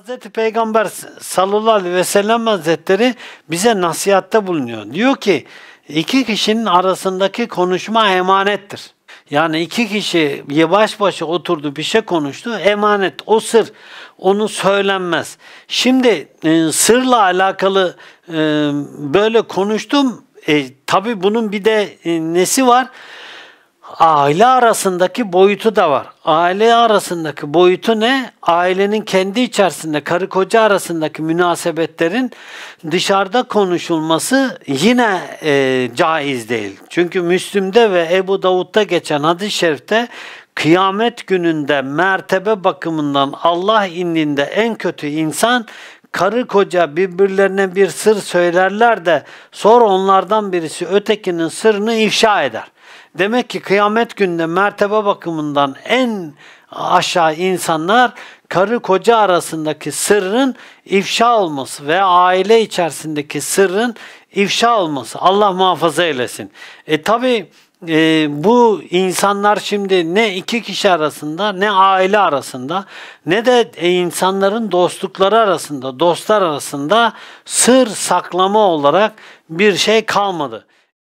Hazreti Peygamber sallallahu aleyhi ve sellem hazretleri bize nasihatte bulunuyor. Diyor ki iki kişinin arasındaki konuşma emanettir. Yani iki kişi baş başa oturdu bir şey konuştu. Emanet o sır onu söylenmez. Şimdi e, sırla alakalı e, böyle konuştum. E, tabii bunun bir de e, nesi var? aile arasındaki boyutu da var. Aile arasındaki boyutu ne? Ailenin kendi içerisinde karı koca arasındaki münasebetlerin dışarıda konuşulması yine e, caiz değil. Çünkü Müslüm'de ve Ebu Davud'da geçen hadis-i şerifte kıyamet gününde mertebe bakımından Allah indinde en kötü insan karı koca birbirlerine bir sır söylerler de sonra onlardan birisi ötekinin sırrını ifşa eder. Demek ki kıyamet günde mertebe bakımından en aşağı insanlar karı koca arasındaki sırrın ifşa olması veya aile içerisindeki sırrın ifşa olması. Allah muhafaza eylesin. E tabi e, bu insanlar şimdi ne iki kişi arasında ne aile arasında ne de e, insanların dostlukları arasında dostlar arasında sır saklama olarak bir şey kalmadı.